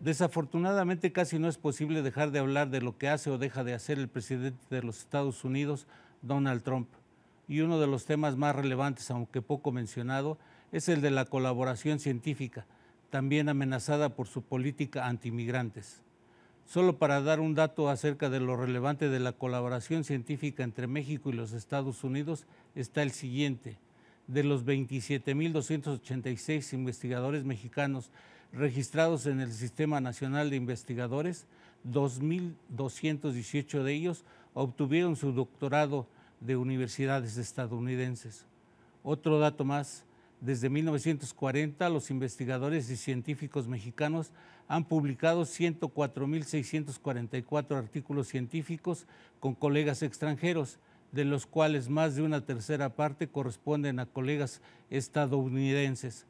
Desafortunadamente casi no es posible dejar de hablar de lo que hace o deja de hacer el presidente de los Estados Unidos, Donald Trump. Y uno de los temas más relevantes, aunque poco mencionado, es el de la colaboración científica, también amenazada por su política antimigrantes. Solo para dar un dato acerca de lo relevante de la colaboración científica entre México y los Estados Unidos está el siguiente de los 27.286 investigadores mexicanos registrados en el Sistema Nacional de Investigadores, 2.218 de ellos obtuvieron su doctorado de universidades estadounidenses. Otro dato más, desde 1940 los investigadores y científicos mexicanos han publicado 104.644 artículos científicos con colegas extranjeros, de los cuales más de una tercera parte corresponden a colegas estadounidenses.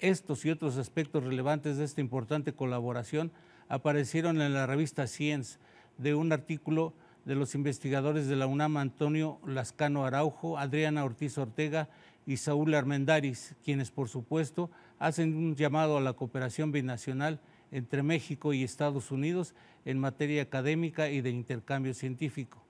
Estos y otros aspectos relevantes de esta importante colaboración aparecieron en la revista Science de un artículo de los investigadores de la UNAM Antonio Lascano Araujo, Adriana Ortiz Ortega y Saúl Armendáriz, quienes por supuesto hacen un llamado a la cooperación binacional entre México y Estados Unidos en materia académica y de intercambio científico.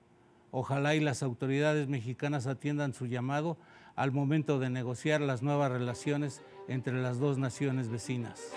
Ojalá y las autoridades mexicanas atiendan su llamado al momento de negociar las nuevas relaciones entre las dos naciones vecinas.